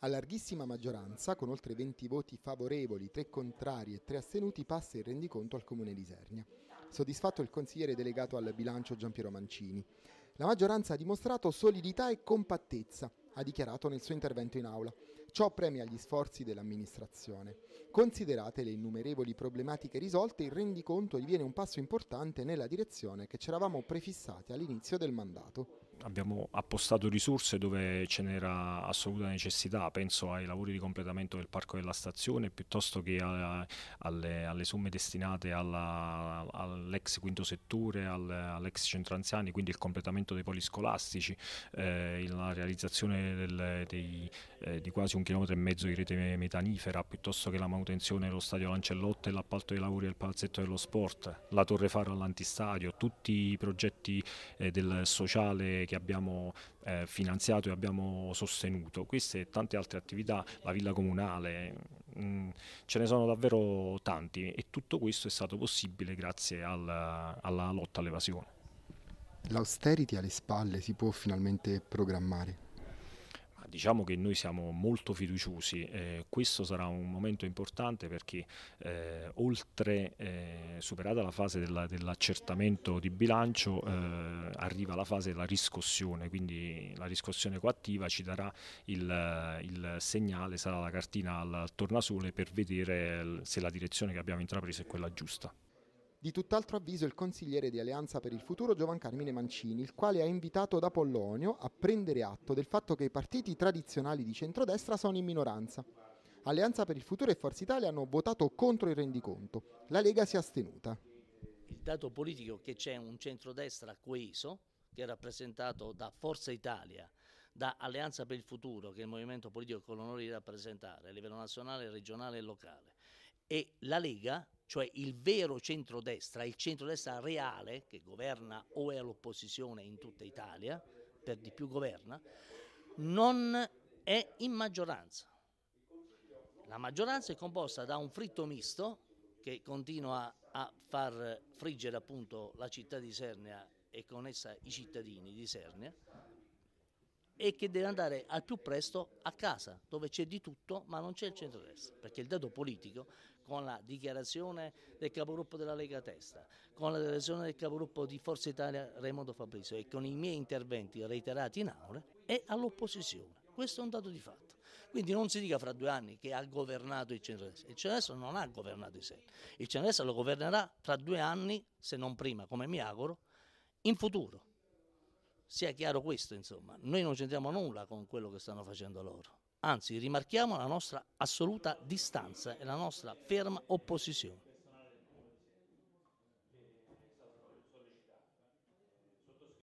A larghissima maggioranza, con oltre 20 voti favorevoli, 3 contrari e 3 astenuti, passa il rendiconto al Comune di Isernia. Soddisfatto il consigliere delegato al bilancio Giampiero Mancini. La maggioranza ha dimostrato solidità e compattezza, ha dichiarato nel suo intervento in aula. Ciò premia gli sforzi dell'amministrazione. Considerate le innumerevoli problematiche risolte, il rendiconto diviene un passo importante nella direzione che c'eravamo prefissati all'inizio del mandato abbiamo appostato risorse dove ce n'era assoluta necessità, penso ai lavori di completamento del parco della stazione piuttosto che a, alle, alle, somme destinate alla, all'ex quinto settore, al, all'ex centro anziani, quindi il completamento dei poli scolastici, eh, la realizzazione del, dei, eh, di quasi un chilometro e mezzo di rete metanifera, piuttosto che la manutenzione dello stadio Lancellotta e l'appalto dei lavori del palazzetto dello sport, la torre Faro all'antistadio, tutti i progetti eh, del sociale che abbiamo eh, finanziato e abbiamo sostenuto. Queste e tante altre attività, la villa comunale, mh, mm, ce ne sono davvero tanti e tutto questo è stato possibile grazie al, alla lotta all'evasione. L'austerity alle spalle si può finalmente programmare? diciamo che noi siamo molto fiduciosi, eh, questo sarà un momento importante perché eh, oltre eh, superata la fase della, dell'accertamento di bilancio eh, arriva la fase della riscossione, quindi la riscossione coattiva ci darà il, il segnale, sarà la cartina al tornasole per vedere se la direzione che abbiamo intrapreso è quella giusta. Di tutt'altro avviso il consigliere di Alleanza per il Futuro Giovan Carmine Mancini, il quale ha invitato ad Apollonio a prendere atto del fatto che i partiti tradizionali di centrodestra sono in minoranza. Alleanza per il Futuro e Forza Italia hanno votato contro il rendiconto, la Lega si è astenuta. Il dato politico è che c'è un centrodestra coeso, che è rappresentato da Forza Italia, da Alleanza per il Futuro, che è il movimento politico che ho l'onore di rappresentare a livello nazionale, regionale e locale, e la Lega cioè il vero centrodestra, il centrodestra reale che governa o è all'opposizione in tutta Italia, per di più governa, non è in maggioranza. La maggioranza è composta da un fritto misto che continua a far friggere appunto la città di Sernia e con essa i cittadini di Sernia, e che deve andare al più presto a casa, dove c'è di tutto ma non c'è il centro-destra, perché il dato politico con la dichiarazione del capogruppo della Lega Testa, con la dichiarazione del capogruppo di Forza Italia Raimondo Fabrizio e con i miei interventi reiterati in aula è all'opposizione. Questo è un dato di fatto. Quindi non si dica fra due anni che ha governato il centro-destra. Il centro-destra non ha governato i sé. Il centro-destra lo governerà fra due anni, se non prima, come mi auguro, in futuro. Sia chiaro questo, insomma, noi non c'entriamo nulla con quello che stanno facendo loro. Anzi, rimarchiamo la nostra assoluta distanza e la nostra ferma opposizione.